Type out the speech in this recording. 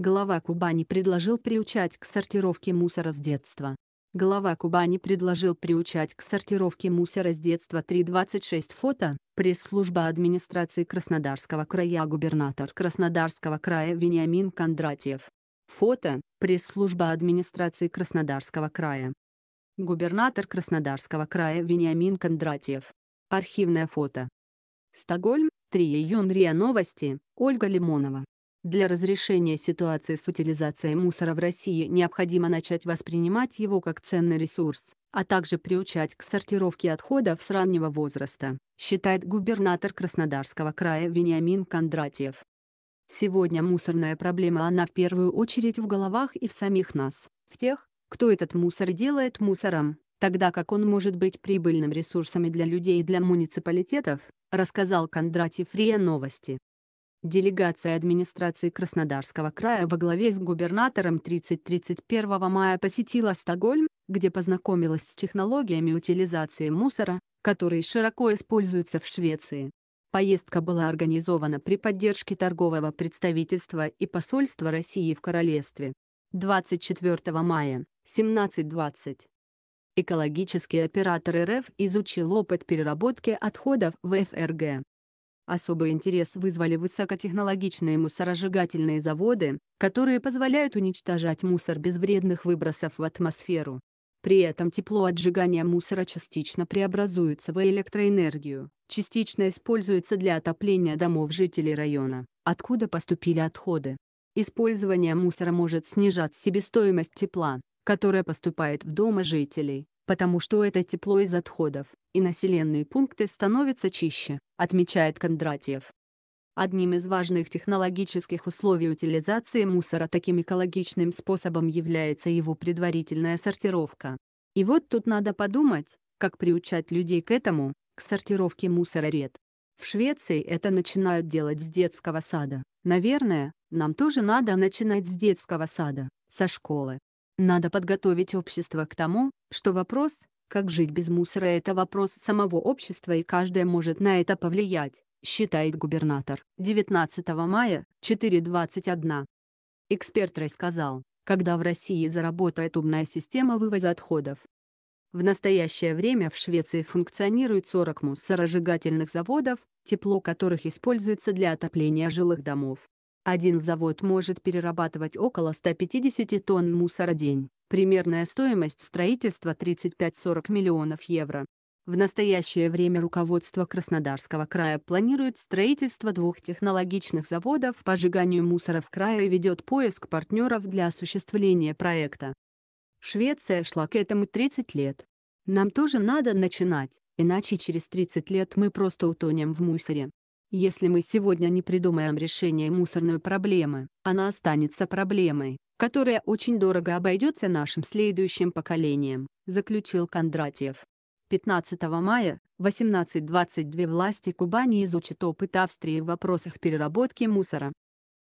Глава Кубани предложил приучать к сортировке мусора с детства. Глава Кубани предложил приучать к сортировке мусора с детства 3.26 фото, пресс-служба администрации Краснодарского края губернатор Краснодарского края Вениамин Кондратьев. Фото, пресс-служба администрации Краснодарского края. Губернатор Краснодарского края Вениамин Кондратьев. Архивное фото. Стокгольм, 3 июня РИА Новости, Ольга Лимонова. Для разрешения ситуации с утилизацией мусора в России необходимо начать воспринимать его как ценный ресурс, а также приучать к сортировке отходов с раннего возраста, считает губернатор Краснодарского края Вениамин Кондратьев. Сегодня мусорная проблема она в первую очередь в головах и в самих нас, в тех, кто этот мусор делает мусором, тогда как он может быть прибыльным ресурсом и для людей и для муниципалитетов, рассказал Кондратьев РИА Новости. Делегация администрации Краснодарского края во главе с губернатором 30-31 мая посетила Стокгольм, где познакомилась с технологиями утилизации мусора, которые широко используются в Швеции. Поездка была организована при поддержке торгового представительства и посольства России в Королевстве. 24 мая, 17.20. Экологический оператор РФ изучил опыт переработки отходов в ФРГ. Особый интерес вызвали высокотехнологичные мусорожигательные заводы, которые позволяют уничтожать мусор без вредных выбросов в атмосферу. При этом тепло отжигания мусора частично преобразуется в электроэнергию, частично используется для отопления домов жителей района, откуда поступили отходы. Использование мусора может снижать себестоимость тепла, которое поступает в дома жителей, потому что это тепло из отходов, и населенные пункты становятся чище, отмечает Кондратьев. Одним из важных технологических условий утилизации мусора таким экологичным способом является его предварительная сортировка. И вот тут надо подумать, как приучать людей к этому, к сортировке мусора ред. В Швеции это начинают делать с детского сада. Наверное, нам тоже надо начинать с детского сада, со школы. Надо подготовить общество к тому, что вопрос, как жить без мусора, это вопрос самого общества и каждая может на это повлиять, считает губернатор. 19 мая, 4.21. Эксперт рассказал, когда в России заработает умная система вывоза отходов. В настоящее время в Швеции функционирует 40 мусорожигательных заводов, тепло которых используется для отопления жилых домов. Один завод может перерабатывать около 150 тонн мусора день. Примерная стоимость строительства 35-40 миллионов евро. В настоящее время руководство Краснодарского края планирует строительство двух технологичных заводов по сжиганию мусора в крае и ведет поиск партнеров для осуществления проекта. Швеция шла к этому 30 лет. Нам тоже надо начинать, иначе через 30 лет мы просто утонем в мусоре. Если мы сегодня не придумаем решение мусорной проблемы, она останется проблемой, которая очень дорого обойдется нашим следующим поколениям», заключил Кондратьев. 15 мая 18.22 власти Кубани изучат опыт Австрии в вопросах переработки мусора.